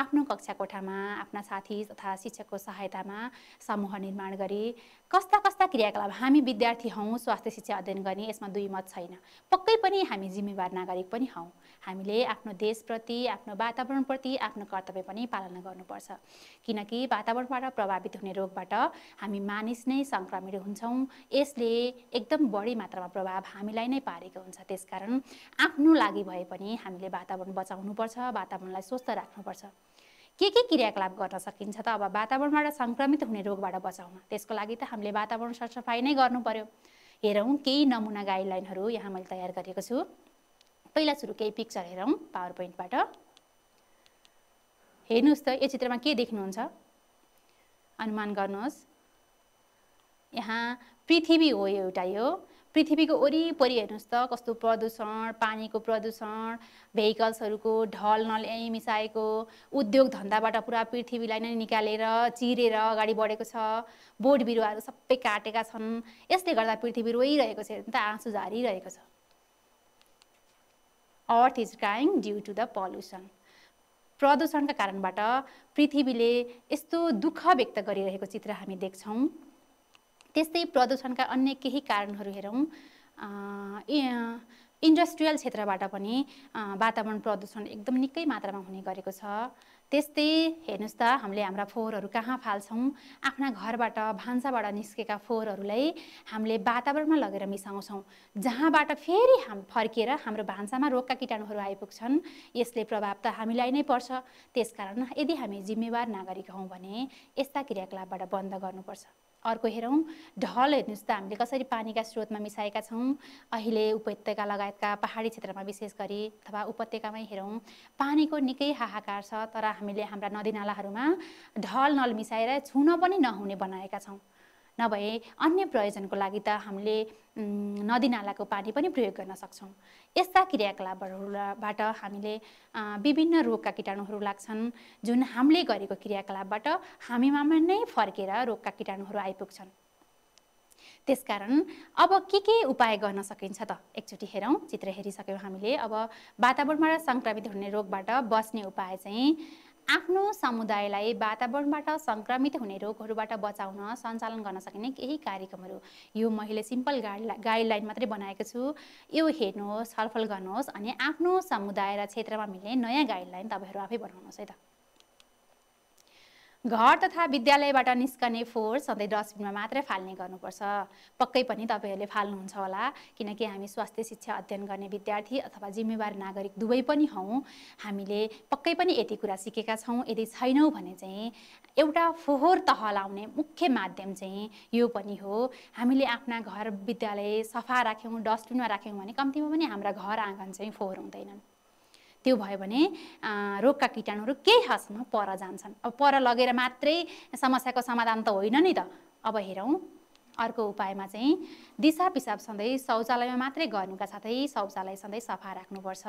आफ्नो कक्षा कोठामा आफ्ना साथी तथा शिक्षकको सहायतामा समूह निर्माण गरी कस्ता कस्ता क्रियाकलाप हामी विद्यार्थी हौँ स्वास्थ्य शिक्षा अध्ययन गर्ने यसमा दुई मत छैन पक्कै पनि हामी जिम्मेवार नागरिक पनि हौँ हामीले आफ्नो देशप्रति आफ्नो वातावरणप्रति आफ्नो कर्तव्य पनि पालना गर्नुपर्छ किनकि वातावरणबाट प्रभावित हुने रोगबाट हामी मानिस नै सङ्क्रमित हुन्छौँ यसले एकदम बढी मात्रामा प्रभाव हामीलाई नै पारेको हुन्छ त्यसकारण आफ्नो लागि भए पनि हामीले वातावरण बचाउनुपर्छ वातावरणलाई स्वस्थ राख्नुपर्छ के के क्रियाकलाप गर्न सकिन्छ त अब वातावरणबाट सङ्क्रमित हुने रोगबाट बचाउन त्यसको लागि त हामीले वातावरण सरसफाइ नै गर्नु पर्यो हेरौँ केही नमुना गाइडलाइनहरू यहाँ मैले तयार गरेको छु पहिला सुरु केही पिक्चर हेरौँ पावर पोइन्टबाट हेर्नुहोस् त यो चित्रमा के देख्नुहुन्छ अनुमान गर्नुहोस् यहाँ पृथ्वी हो एउटा यो पृथ्वीको वरिपरि हेर्नुहोस् त कस्तो प्रदूषण पानीको प्रदूषण भेहिकल्सहरूको ढल नल्याइ मिसाएको उद्योग धन्दाबाट पुरा पृथ्वीलाई नै निकालेर चिरेर अगाडि बढेको छ बोट बिरुवाहरू सबै काटेका छन् यसले गर्दा पृथ्वी रोइरहेको छ त आँसु झारिरहेको छ Earth is crying due to the pollution प्रदूषणका कारणबाट पृथ्वीले यस्तो दुःख व्यक्त गरिरहेको चित्र हामी देख्छौँ त्यस्तै प्रदूषणका अन्य केही कारणहरू हेरौँ इन्डस्ट्रियल क्षेत्रबाट पनि वातावरण प्रदूषण एकदम निकै मात्रामा हुने गरेको छ त्यस्तै हेर्नुहोस् त हामीले हाम्रा फोहोरहरू कहाँ फाल्छौँ आफ्ना घरबाट भान्साबाट निस्केका फोहोरहरूलाई हामीले वातावरणमा लगेर मिसाउँछौँ जहाँबाट फेरि हाम फर्किएर हाम्रो भान्सामा रोगका किटाणुहरू आइपुग्छन् यसले प्रभाव त हामीलाई नै पर्छ त्यसकारण यदि हामी जिम्मेवार नागरिक हौँ भने यस्ता क्रियाकलापबाट बन्द गर्नुपर्छ अर्को हेरौँ ढल हेर्नुहोस् त हामीले कसरी पानीका स्रोतमा मिसाएका छौँ अहिले उपत्यका लगायतका पहाडी क्षेत्रमा विशेष गरी अथवा उपत्यकामै हेरौँ पानीको निकै हाहाकार छ तर हामीले हाम्रा नदीनालाहरूमा ढल नल मिसाएर छुन पनि नहुने बनाएका छौँ नभए अन्य प्रयोजनको लागि त हामीले नदीनालाको पानी पनि प्रयोग गर्न सक्छौँ यस्ता क्रियाकलापहरूबाट हामीले विभिन्न रोगका किटाणुहरू लाग्छन् जुन हामीले गरेको क्रियाकलापबाट हामीमा नै फर्केर रोगका किटाणुहरू आइपुग्छन् त्यसकारण अब के के उपाय गर्न सकिन्छ त एकचोटि हेरौँ चित्र हेरिसक्यौँ हामीले अब वातावरणबाट सङ्क्रमित हुने रोगबाट बस्ने उपाय चाहिँ आफ्नो समुदायलाई वातावरणबाट सङ्क्रमित हुने रोगहरूबाट बचाउन सञ्चालन गर्न सकिने केही कार्यक्रमहरू यो मैले सिम्पल गाइड गाइडलाइन मात्रै बनाएको छु यो हेर्नुहोस् छलफल गर्नुहोस् अनि आफ्नो समुदाय र क्षेत्रमा मिल्ने नयाँ गाइडलाइन तपाईँहरू आफै बनाउनुहोस् है त घर तथा विद्यालयबाट निस्कने फोहोर सधैँ डस्टबिनमा मात्रै फाल्ने गर्नुपर्छ पक्कै पनि तपाईँहरूले फाल्नुहुन्छ होला किनकि हामी स्वास्थ्य शिक्षा अध्ययन गर्ने विद्यार्थी अथवा जिम्मेवार नागरिक दुवै पनि हौँ हामीले पक्कै पनि यति कुरा सिकेका छौँ यदि छैनौँ भने चाहिँ एउटा फोहोर तह लाउने मुख्य माध्यम चाहिँ यो पनि हो हामीले आफ्ना घर विद्यालय सफा राख्यौँ डस्टबिनमा राख्यौँ भने कम्तीमा पनि हाम्रा घर आँगन चाहिँ फोहोर हुँदैनन् त्यो भयो भने रोगका किटाणुहरू केही हदसम्म पर जान्छन् अब पर लगेर मात्रै समस्याको समाधान त होइन नि त अब हेरौँ अर्को उपायमा चाहिँ दिसा पिसाब सधैँ शौचालयमा मात्रै गर्नुका साथै शौचालय सधैँ सफा राख्नुपर्छ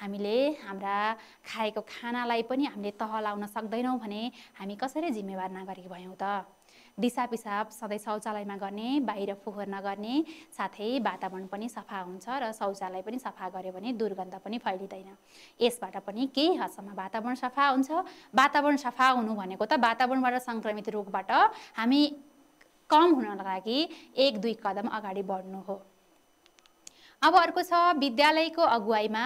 हामीले हाम्रा खाएको खानालाई पनि हामीले तह लाउन सक्दैनौँ भने हामी कसरी जिम्मेवार नागरिक भयौँ त दिसा पिसाब सधैँ शौचालयमा गर्ने बाहिर फोहोर नगर्ने साथै वातावरण पनि सफा हुन्छ र शौचालय पनि सफा गर्यो भने दुर्गन्ध पनि फैलिँदैन यसबाट पनि केही हदसम्म वातावरण सफा हुन्छ वातावरण सफा हुनु भनेको त वातावरणबाट सङ्क्रमित रोगबाट हामी कम हुनको लागि एक दुई कदम अगाडि बढ्नु हो अब अर्को छ विद्यालयको अगुवाईमा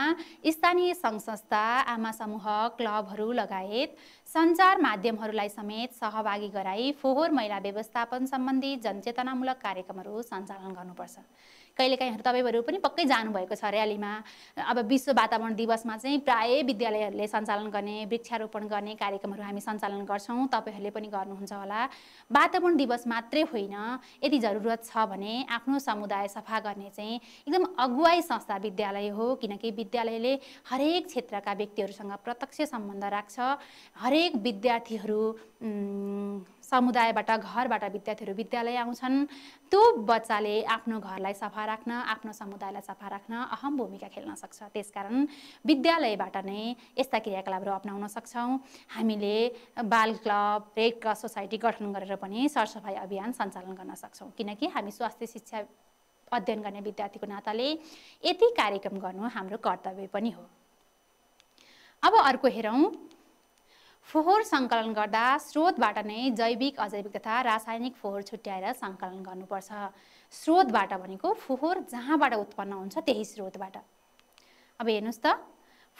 स्थानीय सङ्घ संस्था आमा समूह क्लबहरू लगायत सञ्चार माध्यमहरूलाई समेत सहभागी गराई फोहोर मैला व्यवस्थापन सम्बन्धी जनचेतनामूलक कार्यक्रमहरू सञ्चालन गर्नुपर्छ कहिलेकाहीँहरू तपाईँहरू पनि पक्कै जानुभएको छ र्यालीमा अब विश्व वातावरण दिवसमा चाहिँ प्राय विद्यालयहरूले सञ्चालन गर्ने वृक्षारोपण गर्ने कार्यक्रमहरू हामी सञ्चालन गर्छौँ तपाईँहरूले पनि गर्नुहुन्छ होला वातावरण दिवस मात्रै होइन यदि जरुरत छ भने आफ्नो समुदाय सफा गर्ने चाहिँ एकदम अगुवाई संस्था विद्यालय हो किनकि विद्यालयले हरेक क्षेत्रका व्यक्तिहरूसँग प्रत्यक्ष सम्बन्ध राख्छ हरेक विद्यार्थीहरू समुदायबाट घरबाट विद्यार्थीहरू विद्यालय आउँछन् त्यो बच्चाले आफ्नो घरलाई सफा राख्न आफ्नो समुदायलाई सफा राख्न अहम भूमिका खेल्न सक्छ त्यसकारण विद्यालयबाट नै यस्ता क्रियाकलापहरू अप्नाउन सक्छौँ हामीले बाल क्लब रेड क्रस सोसाइटी गठन गरेर पनि सरसफाइ अभियान सञ्चालन गर्न सक्छौँ किनकि हामी स्वास्थ्य शिक्षा अध्ययन गर्ने विद्यार्थीको नाताले यति कार्यक्रम गर्नु हाम्रो कर्तव्य पनि हो अब अर्को हेरौँ फोहोर सङ्कलन गर्दा स्रोतबाट नै जैविक अजैविक तथा रासायनिक फोहोर छुट्याएर सङ्कलन गर्नुपर्छ स्रोतबाट भनेको फोहोर जहाँबाट उत्पन्न हुन्छ त्यही स्रोतबाट अब हेर्नुहोस् त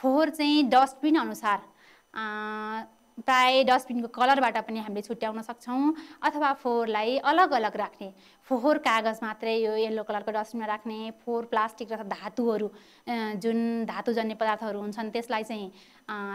फोहोर चाहिँ डस्टबिन अनुसार प्राय डस्टबिनको कलरबाट पनि हामीले छुट्याउन सक्छौँ अथवा फोहोरलाई अलग अलग राख्ने फोहोर कागज मात्रै यो येल्लो कलरको डस्टबिनमा राख्ने फोहोर प्लास्टिक र धातुहरू जुन धातुजन्य पदार्थहरू हुन्छन् त्यसलाई चाहिँ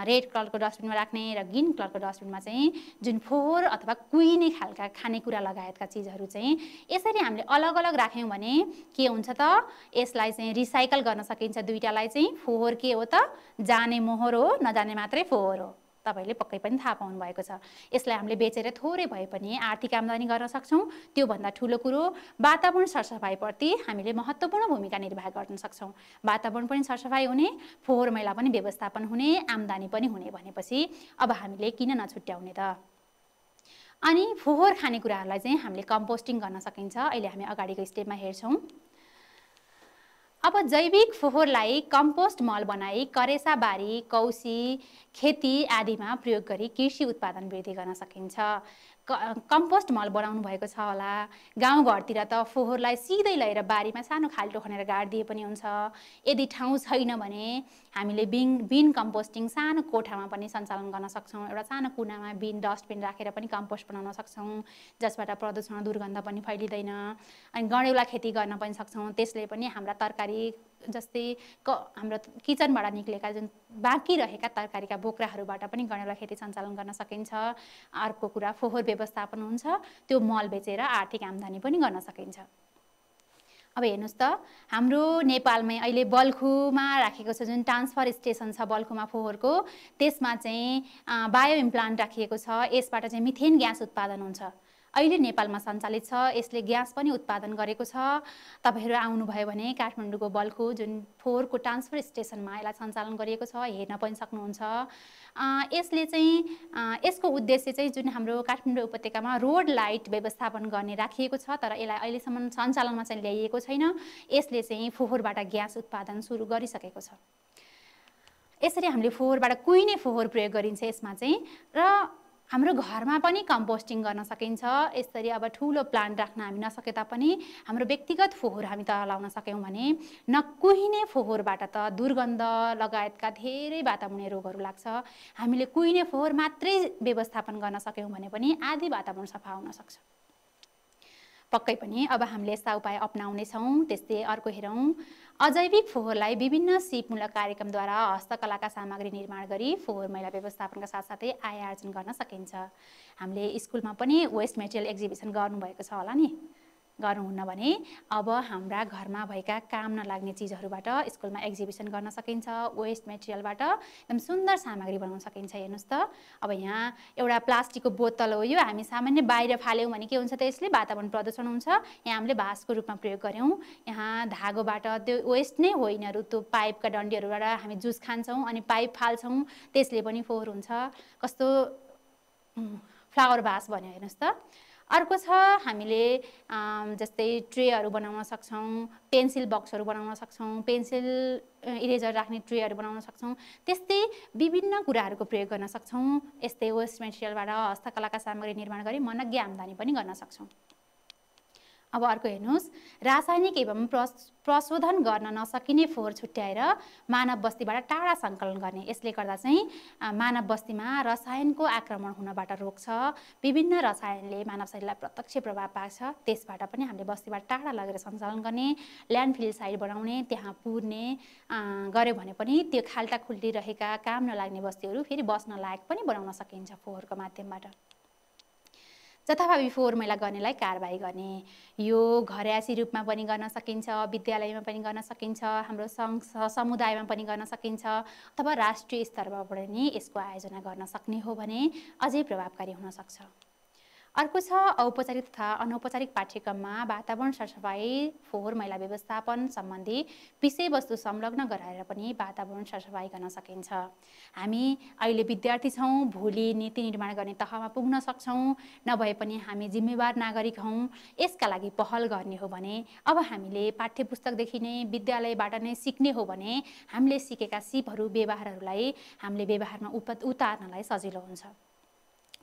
रेड कलरको डस्टबिनमा राख्ने र ग्रिन कलरको डस्टबिनमा चाहिँ जुन फोहोर अथवा कुहिने खालका खानेकुरा लगायतका चिजहरू चाहिँ यसरी हामीले अलग अलग राख्यौँ भने के हुन्छ त यसलाई चाहिँ रिसाइकल गर्न सकिन्छ दुइटालाई चाहिँ फोहोर के हो त जाने मोहोर हो नजाने मात्रै फोहोर हो तपाईँले पक्कै पनि थाहा पाउनु भएको छ यसलाई हामीले बेचेर थोरै भए पनि आर्थिक आमदानी गर्न सक्छौँ त्योभन्दा ठुलो कुरो वातावरण सरसफाइप्रति हामीले महत्त्वपूर्ण भूमिका निर्वाह गर्न सक्छौँ वातावरण पनि सरसफाइ हुने फोहोर मैला पनि व्यवस्थापन हुने आम्दानी पनि हुने भनेपछि अब हामीले किन नछुट्याउने त अनि फोहोर खानेकुराहरूलाई चाहिँ हामीले कम्पोस्टिङ गर्न सकिन्छ अहिले हामी अगाडिको स्टेपमा हेर्छौँ अब जैविक फोहोरलाई कम्पोस्ट मल बनाई करेसाबारी कौसी खेती आदिमा प्रयोग गरी कृषि उत्पादन वृद्धि गर्न सकिन्छ कम्पोस्ट मल बनाउनु भएको छ होला गाउँघरतिर त फोहोरलाई सिधै लिएर बारीमा सानो खाल्टो खनेर गाडिदिए पनि हुन्छ यदि ठाउँ छैन भने हामीले बिन बिन कम्पोस्टिङ सानो कोठामा पनि सञ्चालन गर्न सक्छौँ एउटा सानो कुनामा बिन डस्टबिन राखेर पनि कम्पोस्ट बनाउन सक्छौँ जसबाट प्रदूषण दुर्गन्ध पनि फैलिँदैन अनि गँडेउला खेती गर्न पनि सक्छौँ त्यसले पनि हाम्रा तरकारी जस्तै क हाम्रो किचनबाट निक्लेका जुन बाँकी रहेका तरकारीका बोक्राहरूबाट पनि गणेर खेती सञ्चालन गर्न सकिन्छ अर्को कुरा फोहोर व्यवस्थापन हुन्छ त्यो मल बेचेर आर्थिक आम्दानी पनि गर्न सकिन्छ अब हेर्नुहोस् त हाम्रो नेपालमै अहिले बल्खुमा राखेको छ जुन ट्रान्सफर स्टेसन छ बल्खुमा फोहोरको त्यसमा चाहिँ बायो इम्प्लान्ट राखिएको छ यसबाट चाहिँ मिथेन ग्यास उत्पादन हुन्छ अहिले नेपालमा सञ्चालित छ यसले ग्यास पनि उत्पादन गरेको छ तपाईँहरू आउनुभयो भने काठमाडौँको बलको जुन फोहोरको ट्रान्सफर स्टेसनमा यसलाई सञ्चालन गरिएको छ हेर्न पनि सक्नुहुन्छ यसले चाहिँ यसको उद्देश्य चाहिँ जुन हाम्रो काठमाडौँ उपत्यकामा रोड लाइट व्यवस्थापन गर्ने राखिएको छ तर यसलाई अहिलेसम्म सञ्चालनमा चाहिँ ल्याइएको छैन यसले चाहिँ फोहोरबाट ग्यास उत्पादन सुरु गरिसकेको छ यसरी हामीले फोहोरबाट कुहिने फोहोर प्रयोग गरिन्छ यसमा चाहिँ र हाम्रो घरमा पनि कम्पोस्टिङ गर्न सकिन्छ यसरी अब ठुलो प्लान्ट राख्न हामी नसके तापनि हाम्रो व्यक्तिगत फोहोर हामी त लाउन सक्यौँ भने न कुहिने फोहोरबाट त दुर्गन्ध लगायतका धेरै वातावरणीय रोगहरू लाग्छ हामीले कुहिने फोहोर मात्रै व्यवस्थापन गर्न सक्यौँ भने पनि आधी वातावरण सफा हुन सक्छ पक्कै पनि अब हामीले यस्ता उपाय अप्नाउनेछौँ त्यस्तै अर्को हेरौँ अजैविक फोहोरलाई विभिन्न सिपमूलक कार्यक्रमद्वारा हस्तकलाका सामग्री निर्माण गरी फोहोर मैला व्यवस्थापनका साथसाथै आय आर्जन गर्न सकिन्छ हामीले स्कुलमा पनि वेस्ट मेटेरियल एक्जिबिसन गर्नुभएको छ होला नि गर्नुहुन्न भने अब हाम्रा घरमा भएका काम नलाग्ने चिजहरूबाट स्कुलमा एक्जिबिसन गर्न सकिन्छ वेस्ट मेटेरियलबाट एकदम सुन्दर सामग्री बनाउन सकिन्छ हेर्नुहोस् त अब यहाँ एउटा प्लास्टिकको बोतल हो यो हामी सामान्य बाहिर फाल्यौँ भने के हुन्छ त यसले वातावरण प्रदूषण हुन्छ यहाँ हामीले भासको रूपमा प्रयोग गऱ्यौँ यहाँ धागोबाट त्यो वेस्ट नै होइन यिनीहरू त्यो पाइपका डन्डीहरूबाट हामी जुस खान्छौँ अनि पाइप फाल्छौँ त्यसले पनि फोहोर हुन्छ कस्तो फ्लावर भास भन्यो हेर्नुहोस् त अर्को छ हामीले जस्तै ट्रेहरू बनाउन सक्छौँ पेन्सिल बक्सहरू बनाउन सक्छौँ पेन्सिल इरेजर राख्ने ट्रेहरू बनाउन सक्छौँ त्यस्तै विभिन्न कुराहरूको प्रयोग गर्न सक्छौँ यस्तै वेस्ट मेटेरियलबाट हस्तकलाका सामग्री निर्माण गरी मनज्ञ आम्दानी पनि गर्न सक्छौँ अब अर्को हेर्नुहोस् रासायनिक एवं प्रशोधन गर्न नसकिने फोहोर छुट्याएर मानव बस्तीबाट टाढा सङ्कलन गर्ने यसले गर्दा चाहिँ मानव बस्तीमा रसायनको आक्रमण हुनबाट रोक्छ विभिन्न रसायनले मानव शरीरलाई प्रत्यक्ष प्रभाव पार्छ त्यसबाट पनि हामीले बस्तीबाट टाढा लगेर सञ्चालन गर्ने ल्यान्डफिल साइड बनाउने त्यहाँ पुर्ने गऱ्यो भने पनि त्यो खाल्टा खुल्टी रहेका काम नलाग्ने बस्तीहरू फेरि बस्न लायक पनि बनाउन सकिन्छ फोहोरको माध्यमबाट जथाभावी फोहोरमैला गर्नेलाई कारवाही गर्ने यो घरयासी रूपमा पनि गर्न सकिन्छ विद्यालयमा पनि गर्न सकिन्छ हाम्रो सङ्घ समुदायमा पनि गर्न सकिन्छ अथवा राष्ट्रिय स्तरमा पनि यसको आयोजना गर्न सक्ने हो भने अझै प्रभावकारी हुनसक्छ अर्को छ औपचारिक तथा अनौपचारिक पाठ्यक्रममा वातावरण सरसफाइ फोहोर मैला व्यवस्थापन सम्बन्धी विषयवस्तु संलग्न गराएर पनि वातावरण सरसफाइ गर्न सकिन्छ हामी अहिले विद्यार्थी छौँ भोलि नीति निर्माण गर्ने तहमा पुग्न सक्छौँ नभए पनि हामी जिम्मेवार नागरिक हौँ यसका लागि पहल गर्ने हो भने अब हामीले पाठ्य पुस्तकदेखि नै विद्यालयबाट नै सिक्ने हो भने हामीले सिकेका सिपहरू व्यवहारहरूलाई हामीले व्यवहारमा उप उतार्नलाई सजिलो हुन्छ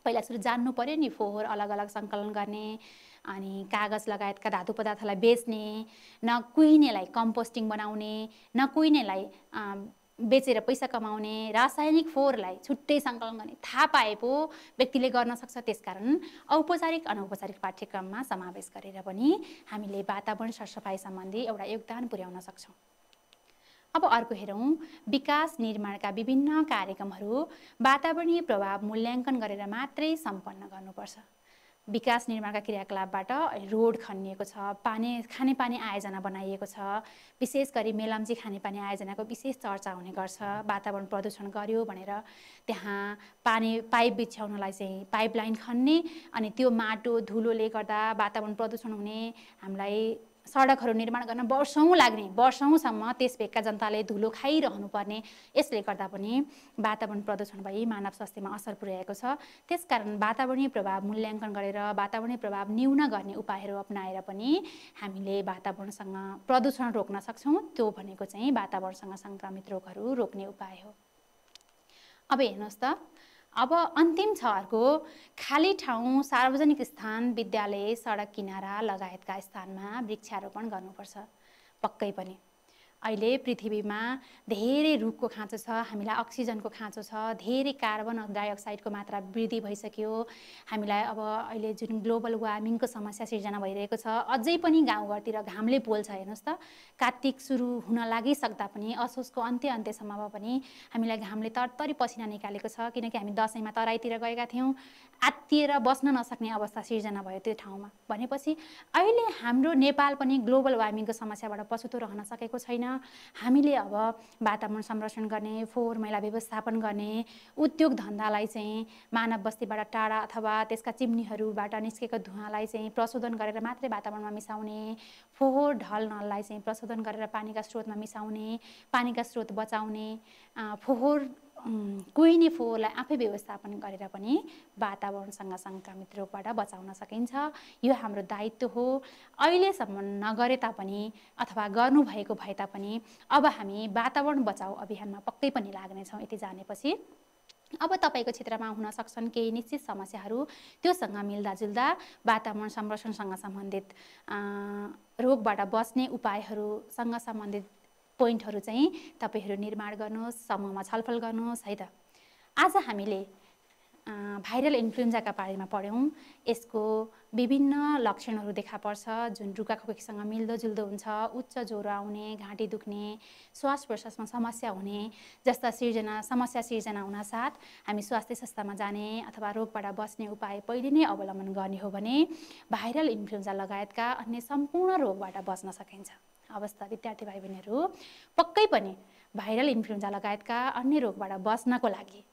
पहिला सुरु जान्नु पऱ्यो नि फोहोर अलग अलग सङ्कलन गर्ने अनि कागज लगायतका धातु पदार्थलाई बेच्ने न कुहिनेलाई कम्पोस्टिङ बनाउने न कुहिनेलाई बेचेर पैसा कमाउने रासायनिक फोहोरलाई छुट्टै सङ्कलन गर्ने थाहा पाए पो व्यक्तिले गर्न सक्छ त्यसकारण औपचारिक अनौपचारिक पाठ्यक्रममा समावेश गरेर पनि हामीले वातावरण सरसफाइ सम्बन्धी एउटा योगदान पुर्याउन सक्छौँ अब अर्को हेरौँ विकास निर्माणका विभिन्न कार्यक्रमहरू वातावरणीय प्रभाव मूल्याङ्कन गरेर मात्रै सम्पन्न गर्नुपर्छ विकास निर्माणका क्रियाकलापबाट रोड खनिएको छ पानी खानेपानी आयोजना बनाइएको छ विशेष गरी मेलम्ची खानेपानी आयोजनाको विशेष चर्चा हुने गर्छ वातावरण प्रदूषण गर्यो भनेर त्यहाँ पानी पाइप बिछ्याउनलाई चाहिँ पाइपलाइन खन्ने अनि त्यो माटो धुलोले गर्दा वातावरण प्रदूषण हुने हामीलाई सडकहरू निर्माण गर्न वर्षौँ लाग्ने वर्षौँसम्म त्यस भेगका जनताले धुलो खाइरहनु पर्ने यसले गर्दा पनि वातावरण प्रदूषण भई मानव स्वास्थ्यमा असर पुर्याएको छ त्यसकारण वातावरणीय प्रभाव मूल्याङ्कन गरेर वातावरणीय प्रभाव न्यून गर्ने उपायहरू अप्नाएर पनि हामीले वातावरणसँग प्रदूषण रोक्न सक्छौँ त्यो भनेको चाहिँ वातावरणसँग सङ्क्रमित रोगहरू रोक्ने उपाय हो अब हेर्नुहोस् त अब अन्तिम छ अर्को खाली ठाउँ सार्वजनिक स्थान विद्यालय सडक किनारा लगायतका स्थानमा वृक्षारोपण गर्नुपर्छ पक्कै पनि अहिले पृथ्वीमा धेरै रुखको खाँचो छ हामीलाई अक्सिजनको खाँचो छ धेरै कार्बन डाइअक्साइडको मात्रा वृद्धि भइसक्यो हामीलाई अब अहिले जुन ग्लोबल वार्मिङको समस्या सिर्जना भइरहेको छ अझै पनि गाउँघरतिर घामले पोल्छ हेर्नुहोस् त कार्तिक सुरु हुन लागिसक्दा पनि असोजको अन्त्य अन्त्यसम्ममा पनि हामीलाई घामले तरतरी पसिना निकालेको छ किनकि हामी दसैँमा तराईतिर गएका थियौँ आत्तिएर बस्न नसक्ने अवस्था सिर्जना भयो त्यो ठाउँमा भनेपछि अहिले हाम्रो नेपाल पनि ग्लोबल वार्मिङको समस्याबाट पछुतो रहन सकेको छैन हामीले अब वातावरण संरक्षण गर्ने फोहोर मैला व्यवस्थापन गर्ने उद्योग धन्दालाई चाहिँ मानव बस्तीबाट टाढा अथवा त्यसका चिम्नीहरूबाट निस्केको धुवालाई चाहिँ प्रशोधन गरेर मात्रै वातावरणमा मिसाउने फोहोर ढल नललाई चाहिँ प्रशोधन गरेर पानीका स्रोतमा मिसाउने पानीका स्रोत बचाउने फोहोर कुहिने फोहोरलाई आफै व्यवस्थापन गरेर पनि वातावरणसँग सङ्क्रमित रोगबाट बचाउन सकिन्छ यो हाम्रो दायित्व हो अहिलेसम्म नगरे तापनि अथवा गर्नुभएको भए तापनि अब हामी वातावरण बचाउ अभियानमा पक्कै पनि लाग्नेछौँ यति जानेपछि अब तपाईँको क्षेत्रमा हुन सक्छन् केही निश्चित समस्याहरू त्योसँग मिल्दाजुल्दा वातावरण संरक्षणसँग सम्बन्धित रोगबाट बस्ने उपायहरूसँग सम्बन्धित पोइन्टहरू चाहिँ तपाईँहरू निर्माण गर्नुहोस् समूहमा छलफल गर्नुहोस् है त आज हामीले भाइरल इन्फ्लुएन्जाका बारेमा पढ्यौँ यसको विभिन्न लक्षणहरू देखा पर्छ जुन रुगा खोकीसँग मिल्दोजुल्दो हुन्छ उच्च ज्वरो आउने घाँटी दुख्ने श्वास प्रश्वासमा समस्या हुने जस्ता सिर्जना समस्या सिर्जना हुनासाथ हामी स्वास्थ्य संस्थामा जाने अथवा रोगबाट बस्ने उपाय पहिले नै अवलम्बन गर्ने हो भने भाइरल इन्फ्लुएन्जा लगायतका अन्य सम्पूर्ण रोगबाट बस्न सकिन्छ अवस्था विद्यार्थी भाइ बहिनीहरू पक्कै पनि भाइरल इन्फ्लुएन्जा लगायतका अन्य रोगबाट बस्नको लागि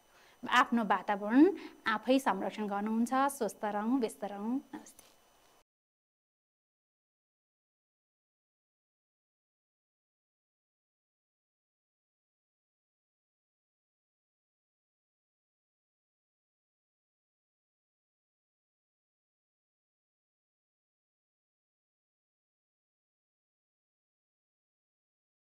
आफ्नो वातावरण आफै संरक्षण गर्नुहुन्छ स्वस्थ रहौँ व्यस्त रहौँ नमस्ते